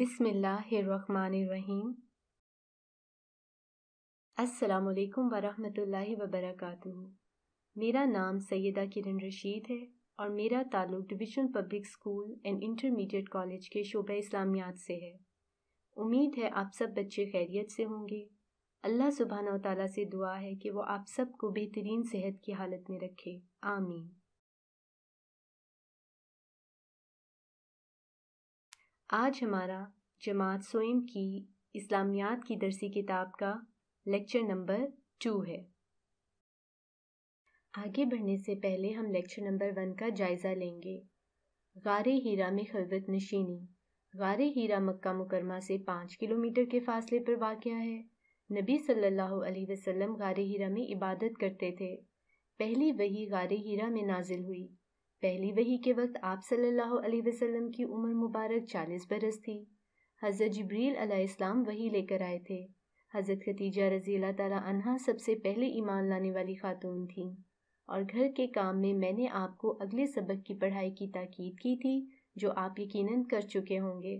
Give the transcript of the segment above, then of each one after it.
बिसमीम असलकम वरहमतुल्लाहि वबरकातुह मेरा नाम सैदा किरण रशीद है और मेरा ताल्लुक division public school and intermediate college के शोबा इस्लामियात से है उम्मीद है आप सब बच्चे खैरियत से होंगे अल्लाह सुबहाना तला से दुआ है कि वो आप सबको बेहतरीन सेहत की हालत में रखे आमीन आज हमारा जमात सोएम की इस्लामियात की दरसी किताब का लेक्चर नंबर टू है आगे बढ़ने से पहले हम लेक्चर नंबर वन का जायज़ा लेंगे गार हीरा में खलबत नशीनी गार हीरा मक्का मुकरमा से पाँच किलोमीटर के फासले पर वाक़ है नबी सल्लल्लाहु अलैहि वसल्लम गार हीरा में इबादत करते थे पहली वही गार हीरा में नाजिल हुई पहली वही के वक्त आप सल्लल्लाहु अलैहि वसल्लम की उम्र मुबारक चालीस बरस थी हज़रत जबरील इस्लाम वही लेकर आए थे हज़रत खतीजा रज़ी अल्लाह तहा सबसे पहले ईमान लाने वाली खातून थीं और घर के काम में मैंने आपको अगले सबक की पढ़ाई की ताकीद की थी जो आप यकीनन कर चुके होंगे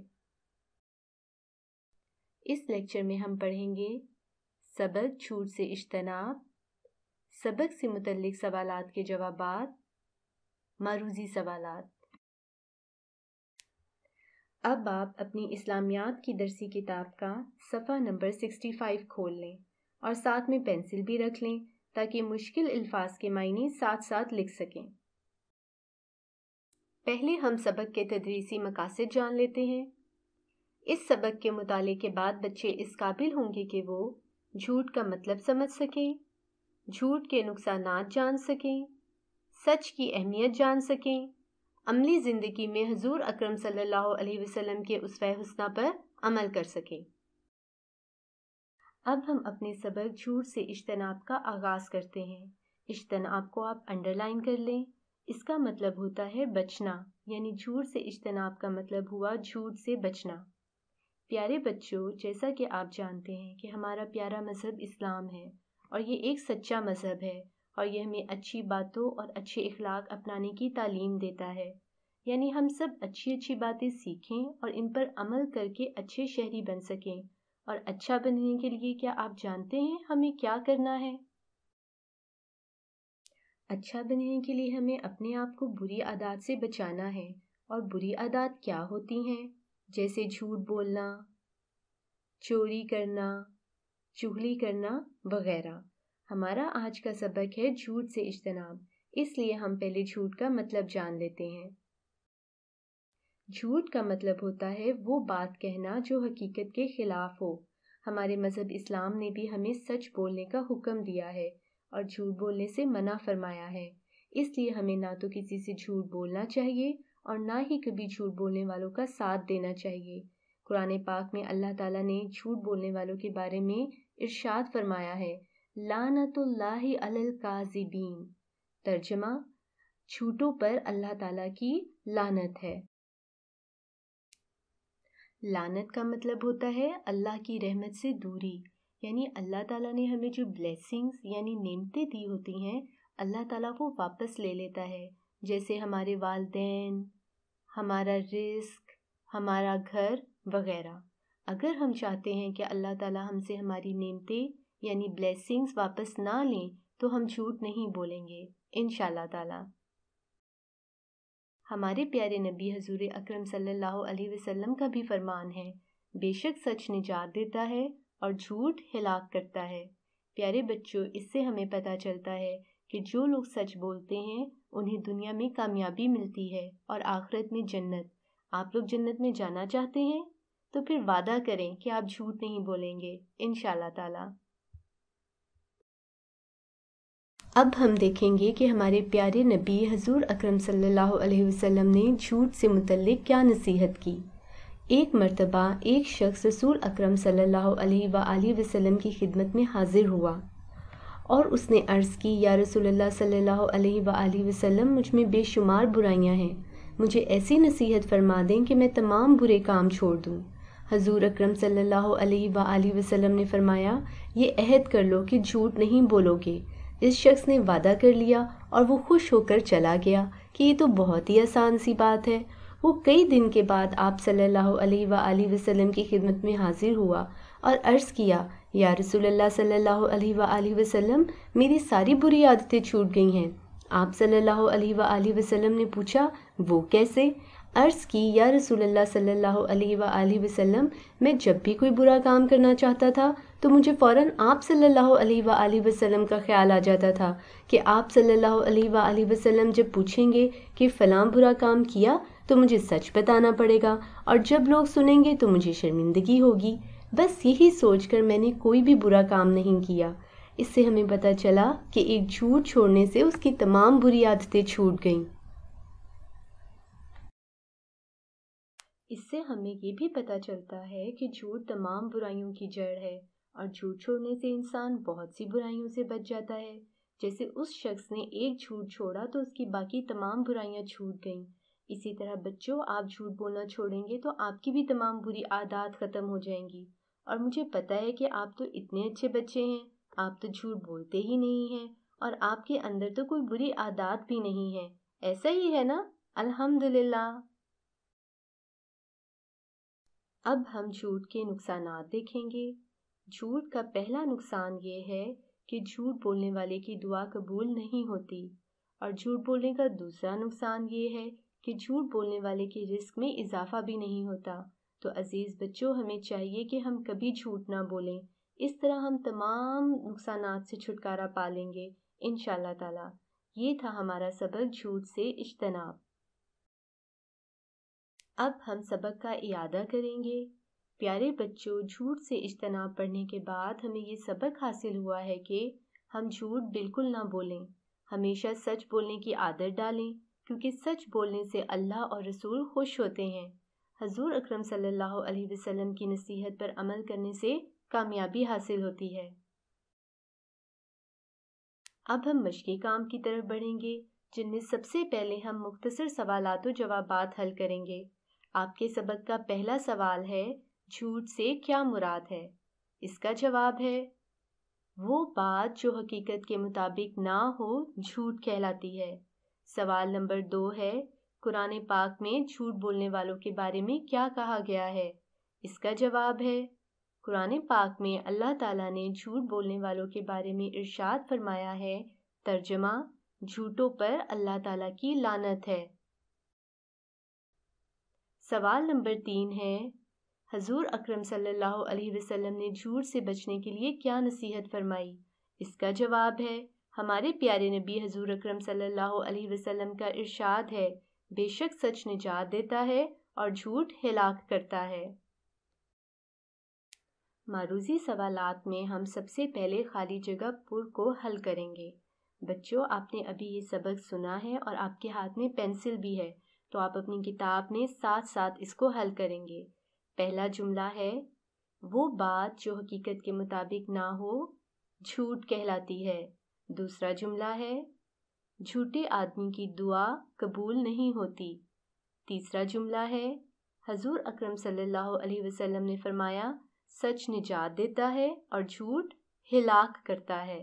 इस लेक्चर में हम पढ़ेंगे सबक छूट से इज्तनाब सबक से मुतलक सवालात के जवाबात मारूजी सवाल अब आप अपनी इस्लामियात की दरसी किताब का सफ़ा नंबर 65 खोल लें और साथ में पेंसिल भी रख लें ताकि मुश्किल अल्फाज के मायने साथ साथ लिख सकें पहले हम सबक के तदरीसी मकासद जान लेते हैं इस सबक के मुताले के बाद बच्चे इस काबिल होंगे कि वो झूठ का मतलब समझ सकें झूठ के नुकसानात जान सकें सच की अहमियत जान सकें अमली ज़िंदगी में हजूर अक्रम सल्लल्लाहु अलैहि वसल्लम के उस हसना पर अमल कर सकें अब हम अपने सबक झूठ से इज्तनाब का आगाज़ करते हैं इज्तनाब को आप अंडरलाइन कर लें इसका मतलब होता है बचना यानी झूठ से इजतनाब का मतलब हुआ झूठ से बचना प्यारे बच्चों जैसा कि आप जानते हैं कि हमारा प्यारा मज़हब इस्लाम है और ये एक सच्चा मज़हब है और यह हमें अच्छी बातों और अच्छे इखलाक अपनाने की तालीम देता है यानी हम सब अच्छी अच्छी बातें सीखें और इन पर अमल करके अच्छे शहरी बन सकें और अच्छा बनने के लिए क्या आप जानते हैं हमें क्या करना है अच्छा बनने के लिए हमें अपने आप को बुरी आदत से बचाना है और बुरी आदत क्या होती हैं जैसे झूठ बोलना चोरी करना चुगली करना वगैरह हमारा आज का सबक है झूठ से इज्तनाब इसलिए हम पहले झूठ का मतलब जान लेते हैं झूठ का मतलब होता है वो बात कहना जो हकीकत के खिलाफ हो हमारे मज़हब इस्लाम ने भी हमें सच बोलने का हुक्म दिया है और झूठ बोलने से मना फरमाया है इसलिए हमें ना तो किसी से झूठ बोलना चाहिए और ना ही कभी झूठ बोलने वालों का साथ देना चाहिए कुरान पाक में अल्लाह ताला ने झूठ बोलने वालों के बारे में इरशाद फरमाया है लानतुल्लाहि अलल काजिबीन तर्जमा छूटों पर अल्लाह ताला की लानत है लानत का मतलब होता है अल्लाह की रहमत से दूरी यानी अल्लाह ताला ने हमें जो ब्लेसिंग्स यानी नेमतें दी होती हैं अल्लाह ताला वो वापस ले लेता है जैसे हमारे वालदेन हमारा रिस्क हमारा घर वगैरह अगर हम चाहते हैं कि अल्लाह ताला हमसे हमारी नेमतें यानी ब्लेसिंग्स वापस ना लें तो हम झूठ नहीं बोलेंगे इन ताला हमारे प्यारे नबी हजूर अक्रम सल्लल्लाहु अलैहि वसल्लम का भी फरमान है बेशक सच निजात देता है और झूठ हिलाक करता है प्यारे बच्चों इससे हमें पता चलता है कि जो लोग सच बोलते हैं उन्हें दुनिया में कामयाबी मिलती है और आखिरत में जन्नत आप लोग जन्नत में जाना चाहते हैं तो फिर वादा करें कि आप झूठ नहीं बोलेंगे इन ताला अब हम देखेंगे कि हमारे प्यारे नबी हजूर अक्रम सल्लल्लाहु वसल्लम ने झूठ से मुतलक क्या नसीहत की एक मर्तबा एक शख्स रसूल अक्रम सल्लल्लाहु वसल्लम की खिदमत में हाजिर हुआ और उसने अर्ज़ की या रसोल्ला वसम मुझ में बेशुमार बुराइयां हैं मुझे ऐसी नसीहत फरमा दें कि मैं तमाम बुरे काम छोड़ दूँ हजूर अक्रम सल्ला वसम ने फरमाया ये अहद कर लो कि झूठ नहीं बोलोगे इस शख्स ने वादा कर लिया और वो खुश होकर चला गया कि ये तो बहुत ही आसान सी बात है वो कई दिन के बाद आप सल्लल्लाहु अलैहि वसल्लम की खिदमत में हाजिर हुआ और अर्ज़ किया या रसूलुल्लाह सल्लल्लाहु अलैहि वसल्लम मेरी सारी बुरी आदतें छूट गई हैं आप सल्लल्लाहु अलैहि वसल्लम ने पूछा वो कैसे अर्ज़ की या रसूलुल्लाह सल्लल्लाहु अलैहि वसल्लम मैं जब भी कोई बुरा काम करना चाहता था तो मुझे फ़ौर आप सल्लल्लाहु अलैहि वसल्लम का ख्याल आ जाता था कि आप सल्लल्लाहु अलैहि वसल्लम जब पूछेंगे कि फ़लाँ बुरा काम किया तो मुझे सच बताना पड़ेगा और जब लोग सुनेंगे तो मुझे शर्मिंदगी होगी बस यही सोच कर मैंने कोई भी बुरा काम नहीं किया इससे हमें पता चला कि एक झूठ छोड़ने से उसकी तमाम बुरी आदतें छूट गईं इससे हमें ये भी पता चलता है कि झूठ तमाम बुराइयों की जड़ है और झूठ छोड़ने से इंसान बहुत सी बुराइयों से बच जाता है जैसे उस शख्स ने एक झूठ छोड़ा तो उसकी बाकी तमाम बुराइयाँ छूट गईं इसी तरह बच्चों आप झूठ बोलना छोड़ेंगे तो आपकी भी तमाम बुरी आदत ख़त्म हो जाएंगी और मुझे पता है कि आप तो इतने अच्छे बच्चे हैं आप तो झूठ बोलते ही नहीं हैं और आपके अंदर तो कोई बुरी आदत भी नहीं है ऐसा ही है ना अल्हम्दुलिल्लाह अब हम झूठ के नुकसान देखेंगे झूठ का पहला नुकसान ये है कि झूठ बोलने वाले की दुआ कबूल नहीं होती और झूठ बोलने का दूसरा नुकसान ये है कि झूठ बोलने वाले की रिस्क में इजाफा भी नहीं होता तो अज़ीज़ बच्चों हमें चाहिए कि हम कभी झूठ ना बोलें इस तरह हम तमाम नुकसान से छुटकारा पा लेंगे इन ताला ये था हमारा सबक झूठ से इजतनाब अब हम सबक का इरादा करेंगे प्यारे बच्चों झूठ से इज्तनाब पढ़ने के बाद हमें ये सबक हासिल हुआ है कि हम झूठ बिल्कुल ना बोलें हमेशा सच बोलने की आदत डालें क्योंकि सच बोलने से अल्लाह और रसूल खुश होते हैं हजूर अक्रम सल्लल्लाहु वसल्लम की नसीहत पर अमल करने से कामयाबी हासिल होती है अब हम मशक़ी काम की तरफ बढ़ेंगे जिनमें सबसे पहले हम मुख्तसर सवालत जवाब हल करेंगे आपके सबक का पहला सवाल है झूठ से क्या मुराद है इसका जवाब है वो बात जो हकीकत के मुताबिक ना हो झूठ कहलाती है सवाल नंबर दो है कुरान पाक में झूठ बोलने वालों के बारे में क्या कहा गया है इसका जवाब है कुरान पाक में अल्लाह ताला ने झूठ बोलने वालों के बारे में इरशाद फरमाया है तर्जमा झूठों पर अल्लाह ताला की लानत है सवाल नंबर तीन है हजूर अक्रम सल्लल्लाहु अलैहि वसल्लम ने झूठ से बचने के लिए क्या नसीहत फरमाई इसका जवाब है हमारे प्यारे नबी हजूर अक्रम सल्लल्लाहु अलैहि वसल्लम का इरशाद है बेशक सच निजात देता है और झूठ हिलाक करता है मारूजी सवालात में हम सबसे पहले खाली जगह पुर को हल करेंगे बच्चों आपने अभी ये सबक सुना है और आपके हाथ में पेंसिल भी है तो आप अपनी किताब में साथ साथ इसको हल करेंगे पहला जुमला है वो बात जो हकीकत के मुताबिक ना हो झूठ कहलाती है दूसरा जुमला है झूठे आदमी की दुआ कबूल नहीं होती तीसरा जुमला है हजूर अकरम सल्लल्लाहु अलैहि वसल्लम ने फरमाया सच निजात देता है और झूठ हिलाक करता है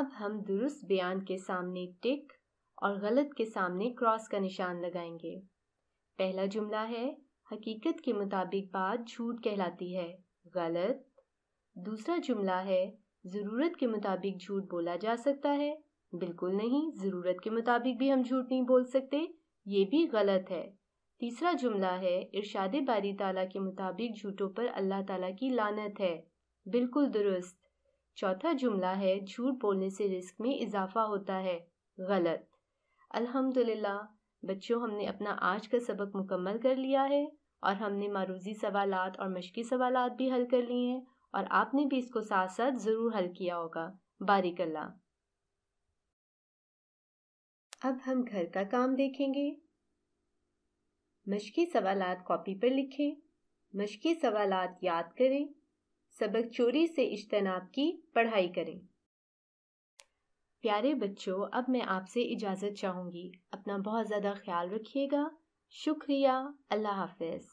अब हम दुरुस्त बयान के सामने टिक और गलत के सामने क्रॉस का निशान लगाएंगे पहला जुमला है हकीकत के मुताबिक बात झूठ कहलाती है गलत दूसरा जुमला है ज़रूरत के मुताबिक झूठ बोला जा सकता है बिल्कुल नहीं ज़रूरत के मुताबिक भी हम झूठ नहीं बोल सकते ये भी गलत है तीसरा जुमला है इरशाद बारी ताला के मुताबिक झूठों पर अल्लाह ताला की लानत है बिल्कुल दुरुस्त चौथा जुमला है झूठ बोलने से रिस्क में इजाफा होता है गलत अल्हम्दुलिल्लाह बच्चों हमने अपना आज का सबक मुकम्मल कर लिया है और हमने मारूजी सवाल और मशक़ी सवाल भी हल कर लिए हैं और आपने भी इसको साथ साथ ज़रूर हल किया होगा बारिकल्ला अल्लाह अब हम घर का काम देखेंगे मशक़ी सवाल कॉपी पर लिखें मशक़ी सवाल याद करें सबक चोरी से इज्तनाब की पढ़ाई करें प्यारे बच्चों अब मैं आपसे इजाज़त चाहूँगी अपना बहुत ज़्यादा ख्याल रखिएगा शुक्रिया अल्लाह हाफिज़